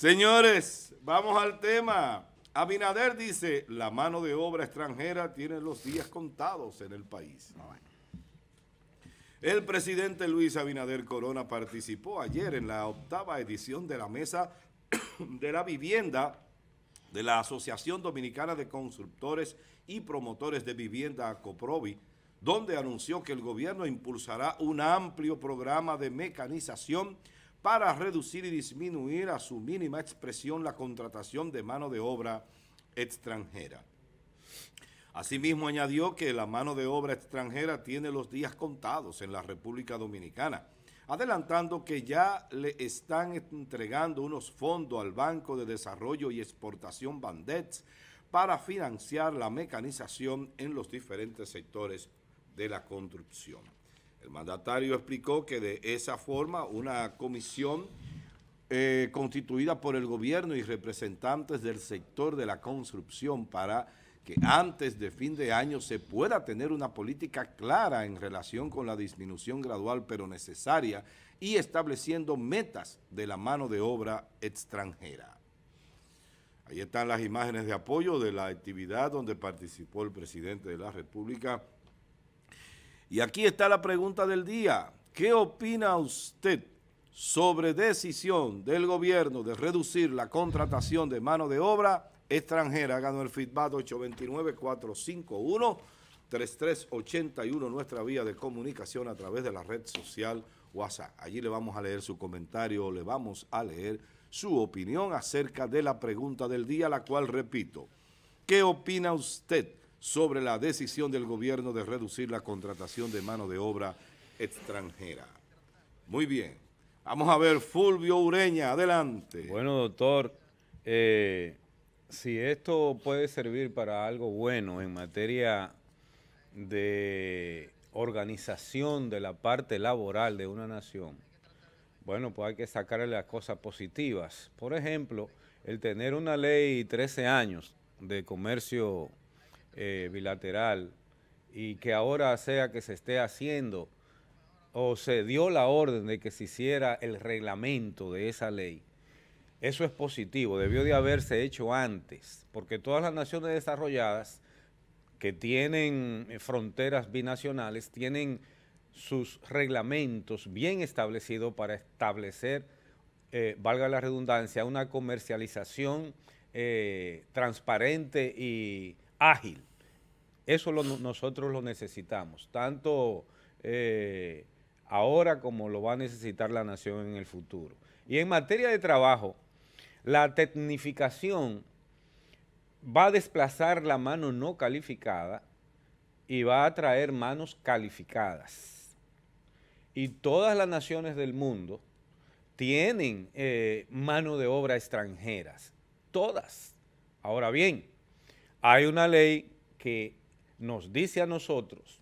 Señores, vamos al tema. Abinader dice, la mano de obra extranjera tiene los días contados en el país. Ah, el presidente Luis Abinader Corona participó ayer en la octava edición de la Mesa de la Vivienda de la Asociación Dominicana de Constructores y Promotores de Vivienda, COPROVI, donde anunció que el gobierno impulsará un amplio programa de mecanización para reducir y disminuir a su mínima expresión la contratación de mano de obra extranjera. Asimismo, añadió que la mano de obra extranjera tiene los días contados en la República Dominicana, adelantando que ya le están entregando unos fondos al Banco de Desarrollo y Exportación Bandets para financiar la mecanización en los diferentes sectores de la construcción. El mandatario explicó que de esa forma una comisión eh, constituida por el gobierno y representantes del sector de la construcción para que antes de fin de año se pueda tener una política clara en relación con la disminución gradual pero necesaria y estableciendo metas de la mano de obra extranjera. Ahí están las imágenes de apoyo de la actividad donde participó el presidente de la República, y aquí está la pregunta del día. ¿Qué opina usted sobre decisión del gobierno de reducir la contratación de mano de obra extranjera? Ganó el feedback 829-451-3381, nuestra vía de comunicación a través de la red social WhatsApp. Allí le vamos a leer su comentario, le vamos a leer su opinión acerca de la pregunta del día, la cual repito, ¿qué opina usted sobre la decisión del gobierno de reducir la contratación de mano de obra extranjera. Muy bien. Vamos a ver, Fulvio Ureña, adelante. Bueno, doctor, eh, si esto puede servir para algo bueno en materia de organización de la parte laboral de una nación, bueno, pues hay que sacarle las cosas positivas. Por ejemplo, el tener una ley 13 años de comercio eh, bilateral y que ahora sea que se esté haciendo o se dio la orden de que se hiciera el reglamento de esa ley, eso es positivo, debió de haberse hecho antes, porque todas las naciones desarrolladas que tienen fronteras binacionales tienen sus reglamentos bien establecidos para establecer, eh, valga la redundancia, una comercialización eh, transparente y ágil. Eso nosotros lo necesitamos, tanto eh, ahora como lo va a necesitar la nación en el futuro. Y en materia de trabajo, la tecnificación va a desplazar la mano no calificada y va a traer manos calificadas. Y todas las naciones del mundo tienen eh, mano de obra extranjeras, todas. Ahora bien, hay una ley que nos dice a nosotros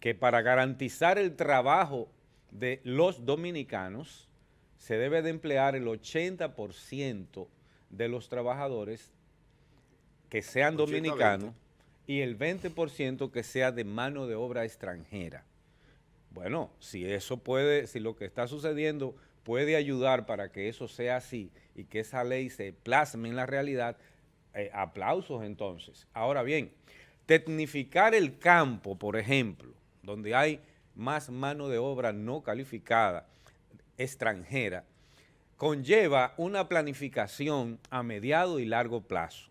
que para garantizar el trabajo de los dominicanos se debe de emplear el 80% de los trabajadores que sean dominicanos y el 20% que sea de mano de obra extranjera. Bueno, si eso puede, si lo que está sucediendo puede ayudar para que eso sea así y que esa ley se plasme en la realidad, eh, aplausos entonces. Ahora bien, tecnificar el campo, por ejemplo, donde hay más mano de obra no calificada, extranjera, conlleva una planificación a mediado y largo plazo.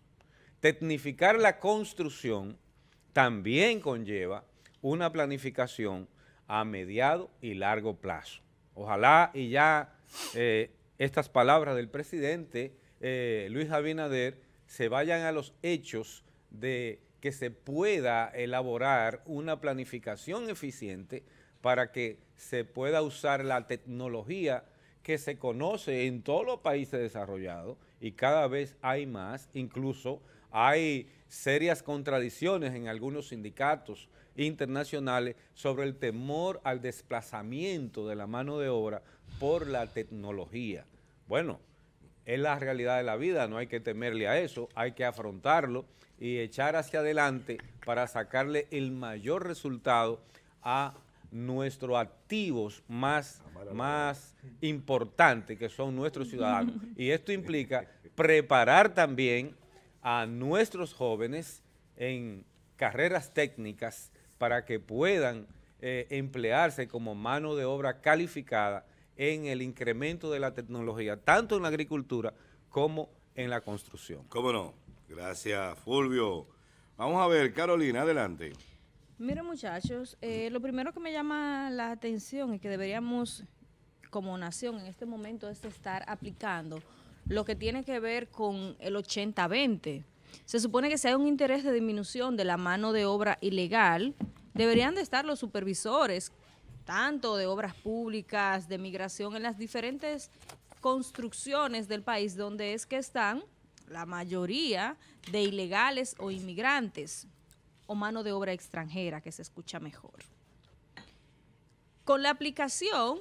Tecnificar la construcción también conlleva una planificación a mediado y largo plazo. Ojalá y ya eh, estas palabras del presidente eh, Luis Abinader se vayan a los hechos de que se pueda elaborar una planificación eficiente para que se pueda usar la tecnología que se conoce en todos los países desarrollados y cada vez hay más, incluso hay serias contradicciones en algunos sindicatos internacionales sobre el temor al desplazamiento de la mano de obra por la tecnología. Bueno, es la realidad de la vida, no hay que temerle a eso, hay que afrontarlo y echar hacia adelante para sacarle el mayor resultado a nuestros activos más, más importantes, que son nuestros ciudadanos. Y esto implica preparar también a nuestros jóvenes en carreras técnicas para que puedan eh, emplearse como mano de obra calificada en el incremento de la tecnología, tanto en la agricultura como en la construcción. ¿Cómo no? Gracias, Fulvio. Vamos a ver, Carolina, adelante. Mira, muchachos, eh, lo primero que me llama la atención y que deberíamos, como nación, en este momento es estar aplicando lo que tiene que ver con el 80-20. Se supone que si hay un interés de disminución de la mano de obra ilegal, deberían de estar los supervisores tanto de obras públicas, de migración, en las diferentes construcciones del país donde es que están la mayoría de ilegales o inmigrantes o mano de obra extranjera, que se escucha mejor. Con la aplicación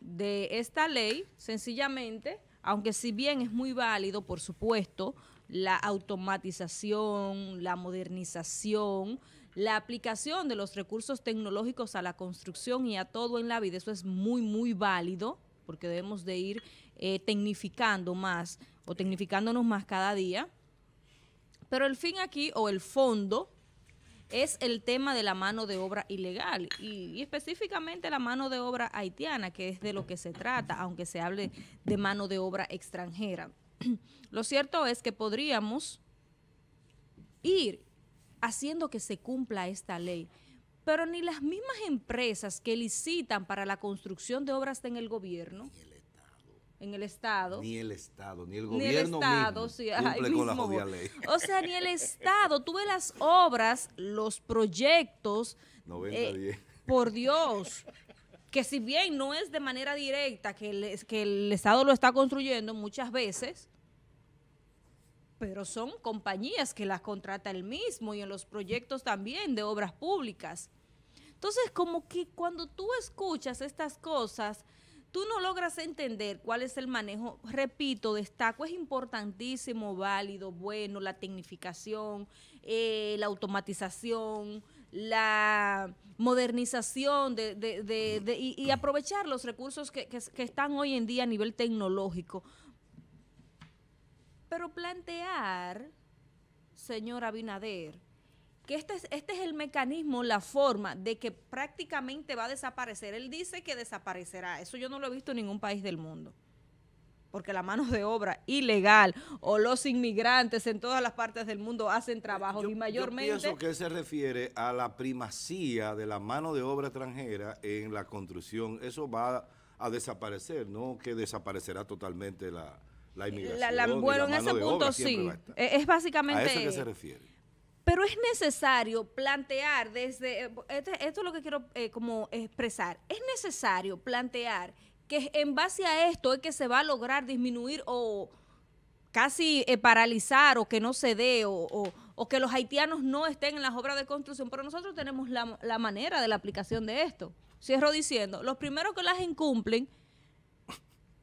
de esta ley, sencillamente, aunque si bien es muy válido, por supuesto, la automatización, la modernización, la aplicación de los recursos tecnológicos a la construcción y a todo en la vida, eso es muy, muy válido, porque debemos de ir eh, tecnificando más o tecnificándonos más cada día. Pero el fin aquí, o el fondo, es el tema de la mano de obra ilegal y, específicamente la mano de obra haitiana, que es de lo que se trata, aunque se hable de mano de obra extranjera. Lo cierto es que podríamos ir haciendo que se cumpla esta ley. Pero ni las mismas empresas que licitan para la construcción de obras en el gobierno, el Estado, en el Estado, ni el Estado, ni el gobierno ni el Estado, O sea, ni el Estado, tuve las obras, los proyectos, eh, por Dios, que si bien no es de manera directa que que el Estado lo está construyendo muchas veces, pero son compañías que las contrata el mismo y en los proyectos también de obras públicas. Entonces, como que cuando tú escuchas estas cosas, tú no logras entender cuál es el manejo. Repito, destaco, es importantísimo, válido, bueno, la tecnificación, eh, la automatización, la modernización y, aprovechar los recursos que están hoy en día a nivel tecnológico. Pero plantear, señor Abinader, que este, este es, el mecanismo, la forma de que prácticamente va a desaparecer. Él dice que desaparecerá. Eso yo no lo he visto en ningún país del mundo. Porque la mano de obra ilegal o los inmigrantes en todas las partes del mundo hacen trabajo y mayormente... Yo pienso que se refiere a la primacía de la mano de obra extranjera en la construcción. Eso va a desaparecer, no que desaparecerá totalmente la, eh, la inmigración. La, bueno, en ese punto sí. Eh, es básicamente. ¿A eso que se refiere? Pero es necesario plantear desde, eh, esto, es lo que quiero como expresar, es necesario plantear que en base a esto es que se va a lograr disminuir o casi paralizar o que no se dé o, o, que los haitianos no estén en las obras de construcción, pero nosotros tenemos la, la manera de la aplicación de esto. Cierro diciendo, los primeros que las incumplen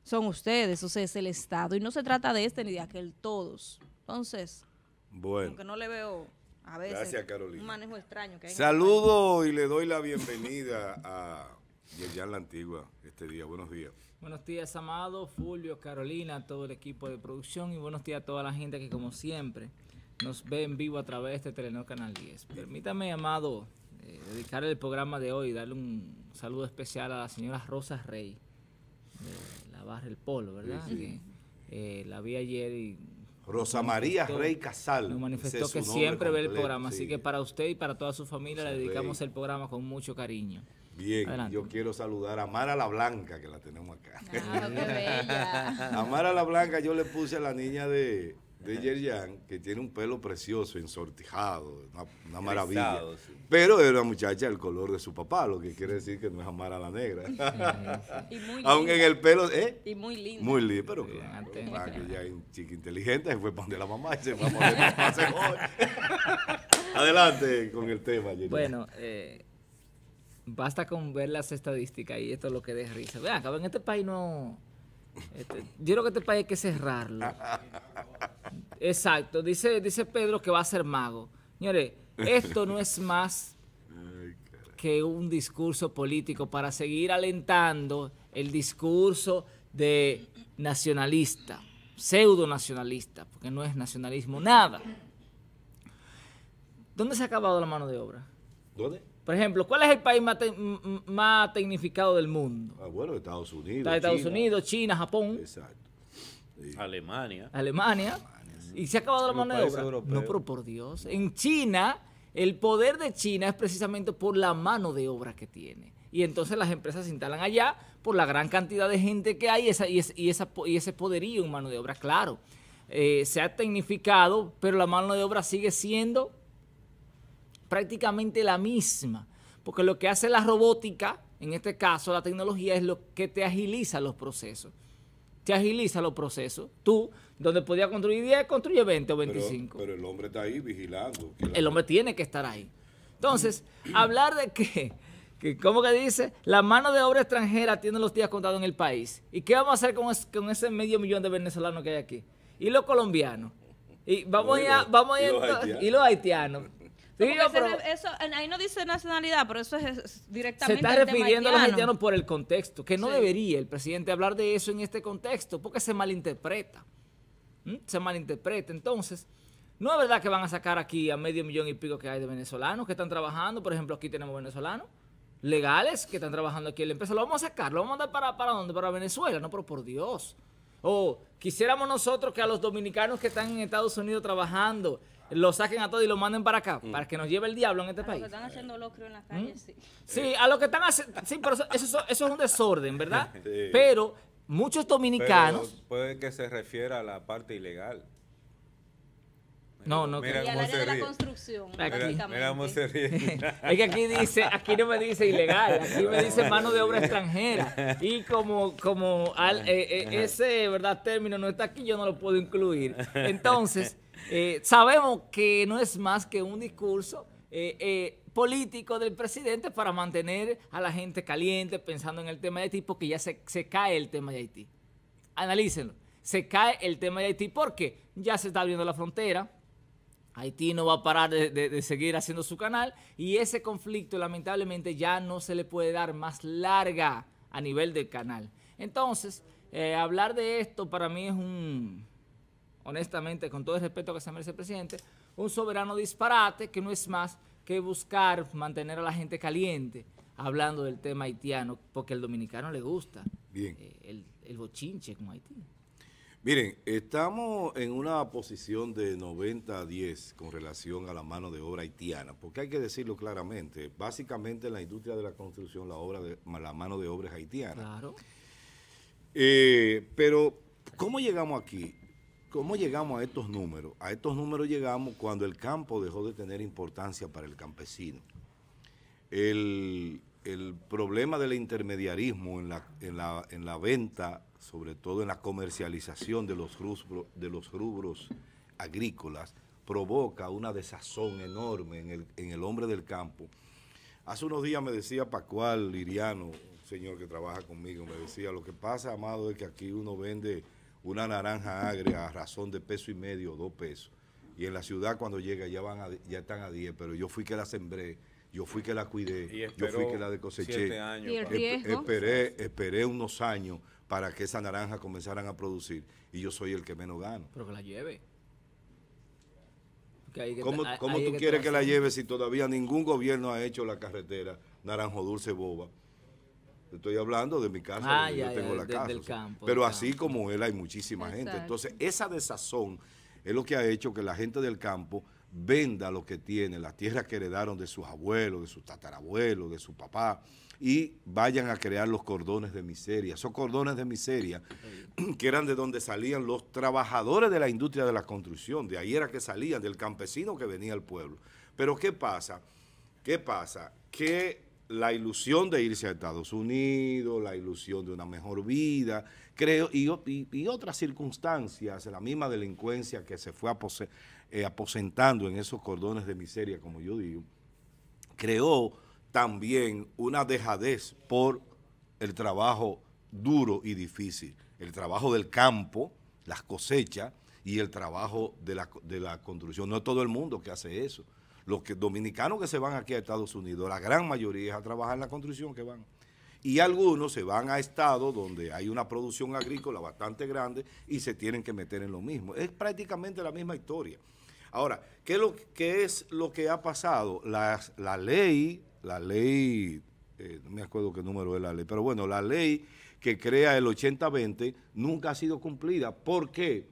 son ustedes, o sea, es el Estado. Y no se trata de este ni de aquel, todos. Entonces, bueno. aunque no le veo a veces un manejo extraño. Saludo y le doy la bienvenida a Yerjan La Antigua este día. Buenos días. Buenos días, Amado, Fulvio, Carolina, todo el equipo de producción y buenos días a toda la gente que, como siempre, nos ve en vivo a través de este Telenor Canal 10. Permítame, Amado, eh, dedicar el programa de hoy, darle un saludo especial a la señora Rosa Rey, la barra El Polo, ¿verdad? Eh, la vi ayer y... Rosa María Rey Casal. Nos manifestó que siempre ve el programa, así que para usted y para toda su familia le dedicamos el programa con mucho cariño. Bien, yo quiero saludar a Mara la Blanca, que la tenemos acá. Amara A Mara la Blanca yo le puse a la niña de, de Yerjan, que tiene un pelo precioso, ensortijado, una, maravilla. Pero era una muchacha del color de su papá, lo que quiere decir que no es amar a la negra. y Aún en el pelo, ¿eh? Y muy linda. Muy linda, pero claro, ya es chica inteligente, se fue para donde la mamá y se fue a poner Adelante con el tema, Bueno, eh, basta con ver las estadísticas y esto es lo que deja risa. Vean, en este país no... Este, yo creo que este país hay que cerrarlo. Exacto. Dice, dice Pedro que va a ser mago. Señores, esto no es más que un discurso político para seguir alentando el discurso de nacionalista, pseudo nacionalista, porque no es nacionalismo nada. ¿Dónde se ha acabado la mano de obra? ¿Dónde? Por ejemplo, ¿cuál es el país más, tecnificado del mundo? Ah, bueno, Estados Unidos. Estados Unidos, China, Japón. Exacto. Alemania. Alemania. Y se ha acabado la mano de obra. No, pero por Dios. En China, el poder de China es precisamente por la mano de obra que tiene. Y entonces las empresas se instalan allá por la gran cantidad de gente que hay esa, y, esa, y, ese poderío en mano de obra, claro. Eh, se ha tecnificado, pero la mano de obra sigue siendo prácticamente la misma. Porque lo que hace la robótica, en este caso la tecnología, es lo que te agiliza los procesos se agiliza los procesos. Tú, donde podías construir 10, construye 20 o 25. Pero, el hombre está ahí vigilando. El hombre tiene que estar ahí. Entonces, hablar de que, que, ¿cómo que dice? La mano de obra extranjera tiene los días contados en el país. ¿Y qué vamos a hacer con, ese medio millón de venezolanos que hay aquí? Y los colombianos. Y vamos, a, vamos Y los haitianos pero, ahí no dice nacionalidad, pero eso es, es directamente. Se está refiriendo a los haitianos por el contexto, que no debería el presidente hablar de eso en este contexto, porque se malinterpreta. Se malinterpreta. Entonces, no es verdad que van a sacar aquí a medio millón y pico que hay de venezolanos que están trabajando. Por ejemplo, aquí tenemos venezolanos legales que están trabajando aquí en la empresa. Lo vamos a sacar, lo vamos a mandar para, para dónde? Para Venezuela. No, pero por Dios. O quisiéramos nosotros que a los dominicanos que están en Estados Unidos trabajando lo saquen a todos y lo manden para acá, mm. para que nos lleve el diablo en este país. A que están haciendo locro en la calle, ¿Mm? sí. Sí, a lo que están haciendo. Sí, pero eso, es un desorden, ¿verdad? Pero muchos dominicanos. puede que se refiera a la parte ilegal. No, no, mira, que... y al área de la construcción. Aquí. es que aquí dice, aquí no me dice ilegal, aquí me dice mano de obra extranjera. Y como, como eh, eh, ese verdad término no está aquí, yo no lo puedo incluir. Entonces. Eh, sabemos que no es más que un discurso eh, eh, político del presidente para mantener a la gente caliente pensando en el tema de Haití, porque ya se, cae el tema de Haití. Analícenlo. Se cae el tema de Haití porque ya se está abriendo la frontera. Haití no va a parar de, seguir haciendo su canal y ese conflicto lamentablemente ya no se le puede dar más larga a nivel del canal. Entonces, hablar de esto para mí es un, honestamente, con todo el respeto que se merece el presidente, un soberano disparate que no es más que buscar mantener a la gente caliente hablando del tema haitiano, porque al dominicano le gusta Bien. Eh, el, bochinche con Haití. Miren, estamos en una posición de 90 a 10 con relación a la mano de obra haitiana, porque hay que decirlo claramente, básicamente en la industria de la construcción la, obra la mano de obra es haitiana. Claro. Eh, pero, ¿cómo llegamos aquí? ¿Cómo llegamos a estos números? A estos números llegamos cuando el campo dejó de tener importancia para el campesino. El, problema del intermediarismo en la, venta, sobre todo en la comercialización de los, rubros, agrícolas, provoca una desazón enorme en el, hombre del campo. Hace unos días me decía Pascual Liriano, un señor que trabaja conmigo, me decía, lo que pasa, Amado, es que aquí uno vende una naranja agria a razón de peso y medio, dos pesos. Y en la ciudad cuando llega ya, van ya están a 10, pero yo fui que la sembré, yo fui que la cuidé, yo fui que la decoseché. Años, esperé, esperé unos años para que esa naranja comenzaran a producir y yo soy el que menos gano. Pero que la lleve. ¿Cómo, tú quieres que la lleve si todavía ningún gobierno ha hecho la carretera Naranjo Dulce Boba? Estoy hablando de mi casa, yo tengo la casa. pero así como él hay muchísima gente. Entonces, esa desazón es lo que ha hecho que la gente del campo venda lo que tiene, las tierras que heredaron de sus abuelos, de sus tatarabuelos, de su papá, y vayan a crear los cordones de miseria. Esos cordones de miseria que eran de donde salían los trabajadores de la industria de la construcción, de ahí era que salían, del campesino que venía al pueblo. Pero ¿qué pasa? ¿Qué pasa? Que la ilusión de irse a Estados Unidos, la ilusión de una mejor vida, creo, y, otras circunstancias, la misma delincuencia que se fue eh, aposentando en esos cordones de miseria, como yo digo, creó también una dejadez por el trabajo duro y difícil, el trabajo del campo, las cosechas y el trabajo de la, de la construcción. No todo el mundo que hace eso los dominicanos que se van aquí a Estados Unidos, la gran mayoría es a trabajar en la construcción que van. Y algunos se van a estados donde hay una producción agrícola bastante grande y se tienen que meter en lo mismo. Es prácticamente la misma historia. Ahora, ¿qué es lo, que ha pasado? La, ley, la ley, eh, no me acuerdo qué número es la ley, pero bueno, la ley que crea el 80-20 nunca ha sido cumplida. ¿Por qué?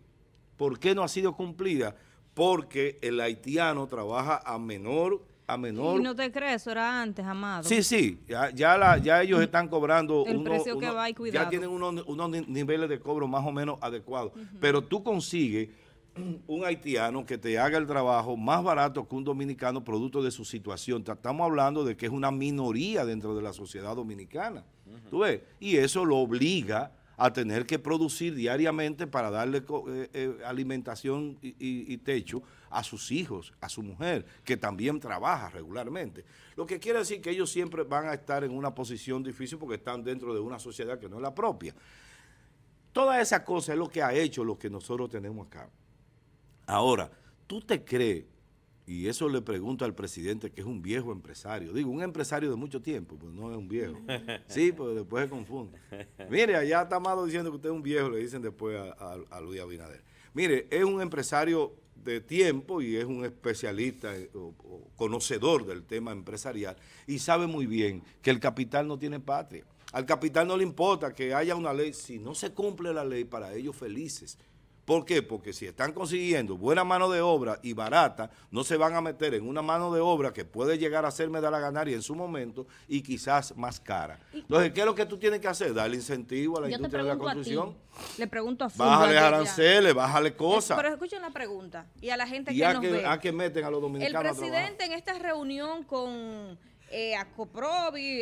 ¿Por qué no ha sido cumplida? porque el haitiano trabaja a menor a menor. Y no te crees, eso era antes, amado. Sí, sí, ya, ya, ellos están cobrando. El precio que va y cuidado. Ya tienen unos, niveles de cobro más o menos adecuados. Pero tú consigues un haitiano que te haga el trabajo más barato que un dominicano producto de su situación. Estamos hablando de que es una minoría dentro de la sociedad dominicana. ¿Tú ves? Y eso lo obliga a tener que producir diariamente para darle eh, eh, alimentación y, y, techo a sus hijos, a su mujer, que también trabaja regularmente. Lo que quiere decir que ellos siempre van a estar en una posición difícil porque están dentro de una sociedad que no es la propia. Toda esa cosa es lo que ha hecho lo que nosotros tenemos acá. Ahora, ¿tú te crees y eso le pregunto al presidente, que es un viejo empresario. Digo, un empresario de mucho tiempo, pues no es un viejo. Sí, pero pues después se confunde. Mire, allá está Amado diciendo que usted es un viejo, le dicen después a, Luis Abinader. Mire, es un empresario de tiempo y es un especialista eh, o conocedor del tema empresarial y sabe muy bien que el capital no tiene patria. Al capital no le importa que haya una ley. Si no se cumple la ley, para ellos felices. ¿Por qué? Porque si están consiguiendo buena mano de obra y barata, no se van a meter en una mano de obra que puede llegar a ser la ganaria en su momento y quizás más cara. Entonces, ¿qué es lo que tú tienes que hacer? Darle incentivo a la industria de la construcción. Le pregunto a Fulvio. Bájale aranceles, bájale cosas. Pero escuchen la pregunta y a la gente que nos a qué meten a los dominicanos El presidente en esta reunión con eh, a Coprobi,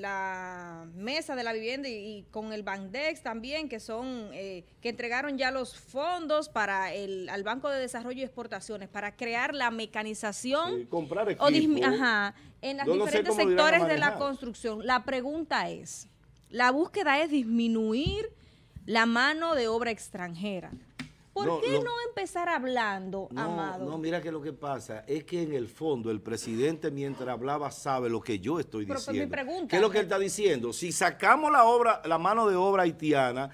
la mesa de la vivienda y, con el Bandex también, que son eh, que entregaron ya los fondos para el al Banco de Desarrollo y Exportaciones para crear la mecanización ajá, en los diferentes sectores de la construcción. La pregunta es, la búsqueda es disminuir la mano de obra extranjera. ¿Por qué no empezar hablando, Amado? No, mira que lo que pasa es que en el fondo el presidente mientras hablaba sabe lo que yo estoy Pero, pues, diciendo. Mi pregunta, ¿Qué es lo que pues él está diciendo? Si sacamos la obra, la mano de obra haitiana,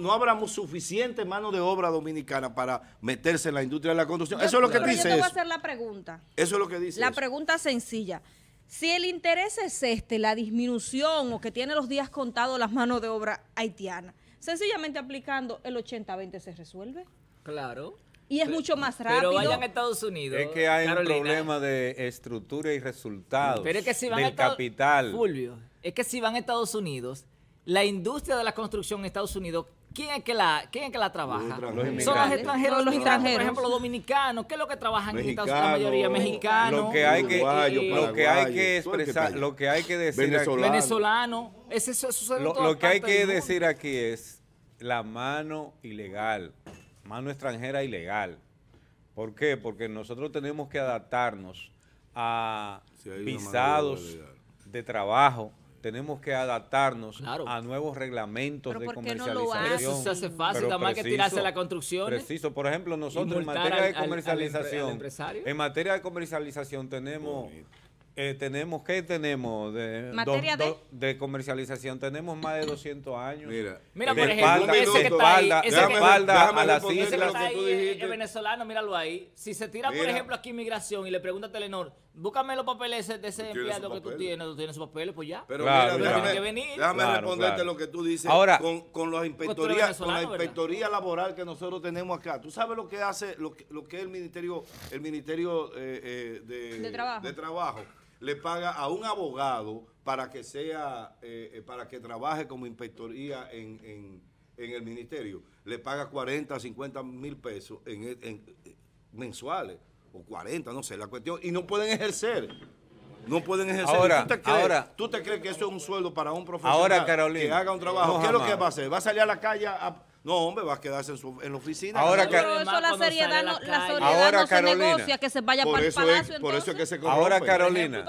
no habrá suficiente mano de obra dominicana para meterse en la industria de la construcción. eso es lo que dice yo voy a hacer la pregunta. Eso es lo que dice La pregunta sencilla. Si el interés es este, la disminución o que tiene los días contados las manos de obra haitiana, sencillamente aplicando el 80-20 se resuelve. Claro. Y es mucho más rápido. Pero vayan a Estados Unidos. Es que hay un problema de estructura y resultados Pero es que si van a Estados, capital. Fulvio, es que si van a Estados Unidos, la industria de la construcción en Estados Unidos, ¿quién es que la, quién es que la trabaja? Son los extranjeros, los, extranjeros. Por ejemplo, los dominicanos, ¿qué es lo que trabajan en Estados Unidos? La mayoría mexicanos. Lo que hay que, lo que, hay que expresar, lo que hay que decir Aquí, es eso, lo que hay que decir aquí es la mano ilegal mano extranjera ilegal. ¿Por qué? Porque nosotros tenemos que adaptarnos a visados de trabajo, tenemos que adaptarnos a nuevos reglamentos de comercialización. pero eso se hace fácil, nada más que tirarse la construcción. ¿eh? Preciso, por ejemplo, nosotros en materia de comercialización, en materia de comercialización tenemos eh, tenemos, ¿qué tenemos? De, de... comercialización, tenemos más de 200 años. Mira, mira por ejemplo, ese que está ahí, ese que, a está ahí, el eh, venezolano, míralo ahí. Si se tira, por ejemplo, aquí inmigración y le pregunta a Telenor, búscame los papeles de ese empleado que tú tienes, tú tienes sus papeles, pues ya. Pero mira, déjame, responderte lo que tú dices Ahora, con, con, los pues inspectorías, con la inspectoría laboral que nosotros tenemos acá. ¿Tú sabes lo que hace, lo que, es el Ministerio, el ministerio eh, eh, de Trabajo? le paga a un abogado para que sea, eh, eh, para que trabaje como inspectoría en, el ministerio. Le paga 40, 50 mil pesos en, mensuales, o 40, no sé, la cuestión, y no pueden ejercer. No pueden ejercer. Ahora, ¿Tú, te crees, que eso es un sueldo para un profesor que haga un trabajo? ¿Qué es lo que va a hacer? ¿Va a salir a la calle a, no, hombre, va a quedarse en, su, en la oficina. Pero eso la seriedad no, la seriedad no Carolina, se negocia, que se vaya para el palacio. Es, por eso que se Ahora, Carolina,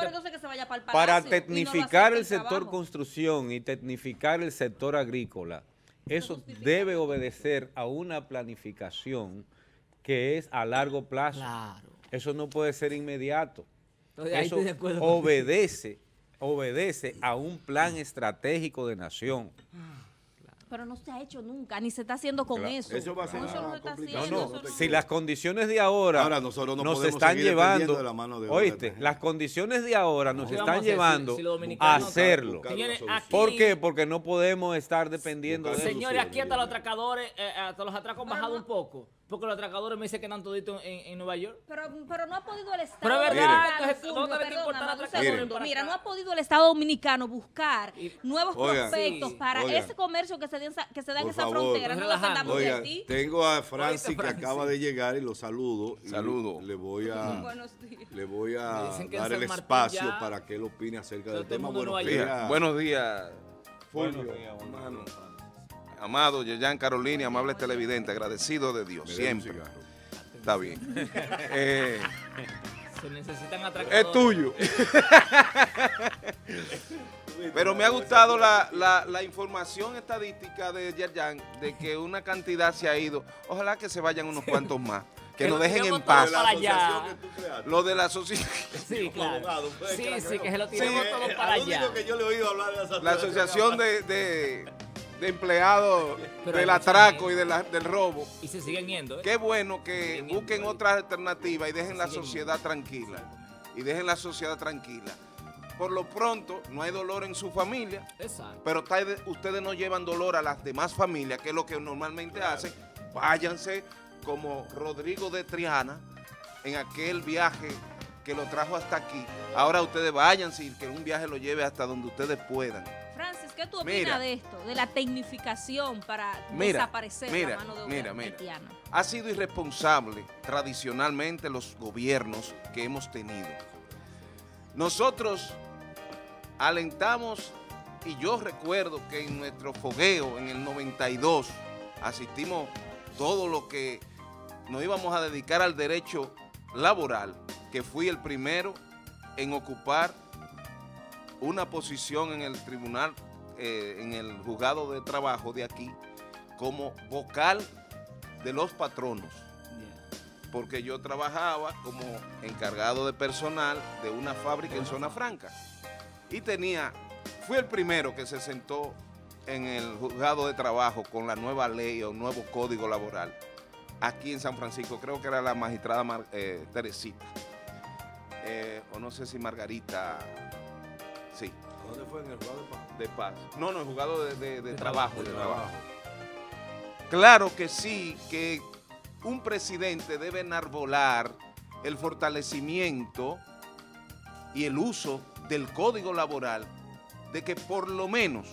para, tecnificar el, sector construcción y tecnificar el sector agrícola, eso debe obedecer a una planificación que es a largo plazo. Claro. Eso no puede ser inmediato. Eso obedece, obedece a un plan estratégico de nación. Ah pero no se ha hecho nunca, ni se está haciendo con eso. Eso va a ser no, si las condiciones de ahora, ahora nosotros nos están llevando, de la mano de oíste, las condiciones de ahora nos están llevando a hacerlo. porque ¿Por qué? Porque no podemos estar dependiendo de eso. Señores, aquí hasta los atracadores, eh, eh, hasta los atracos han bajado un poco. Porque los atracadores me dicen que andan toditos en, en, Nueva York. Pero, pero, no ha podido el Estado. verdad, no Mira, no ha podido el Estado dominicano buscar nuevos prospectos para ese comercio que se, que se da en esa frontera. No tengo a Francis que acaba de llegar y lo saludo. Saludo. le voy a, le voy a dar el espacio para que él opine acerca del tema. Buenos días. Buenos días. hermano. Amado, Yerjan Carolina, amable televidente, agradecido de Dios, siempre. Está bien. Eh, se necesitan atracadores. Es tuyo. Pero me ha gustado la, información estadística de Yerjan de que una cantidad se ha ido. Ojalá que se vayan unos cuantos más. Que, nos dejen en paz. Lo de la asociación. Pues, sí, claro. sí, sí, que, se lo tiremos sí, todo para allá. Que yo le he oído hablar de la, asociación. la asociación de empleado del atraco y del robo. Y se siguen yendo. ¿eh? Qué bueno que busquen ¿eh? otra alternativa y dejen la sociedad tranquila. Y dejen la sociedad tranquila. Por lo pronto, no hay dolor en su familia. Pero ustedes no llevan dolor a las demás familias, que es lo que normalmente hacen. Váyanse como Rodrigo de Triana en aquel viaje que lo trajo hasta aquí. Ahora ustedes váyanse y que un viaje lo lleve hasta donde ustedes puedan. ¿Qué tú opinas de esto? De la tecnificación para desaparecer mira, la mano de obra Ha sido irresponsable tradicionalmente los gobiernos que hemos tenido. Nosotros alentamos, y yo recuerdo que en nuestro fogueo en el 92 asistimos todo lo que nos íbamos a dedicar al derecho laboral, que fui el primero en ocupar una posición en el Tribunal eh, en el juzgado de trabajo de aquí como vocal de los patronos. Porque yo trabajaba como encargado de personal de una fábrica en Zona Franca. Y tenía, fui el primero que se sentó en el juzgado de trabajo con la nueva ley o nuevo código laboral aquí en San Francisco, creo que era la magistrada eh, Teresita, eh, o no sé si Margarita, sí, ¿Dónde fue? ¿En el de paz? No, no, el jugado de, trabajo. Claro que sí, que un presidente debe enarbolar el fortalecimiento y el uso del código laboral de que por lo menos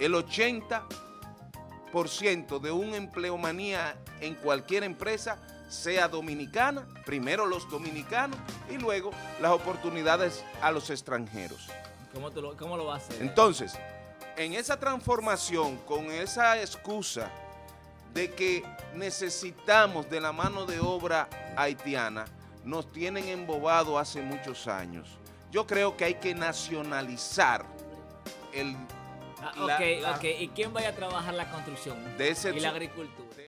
el 80% de un empleomanía en cualquier empresa sea dominicana, primero los dominicanos y luego las oportunidades a los extranjeros. ¿Cómo, lo, ¿Cómo a hacer? Entonces, en esa transformación, con esa excusa de que necesitamos de la mano de obra haitiana, nos tienen embobado hace muchos años. Yo creo que hay que nacionalizar el... Ah, ok, ok. ¿Y quién vaya a trabajar la construcción? y la agricultura.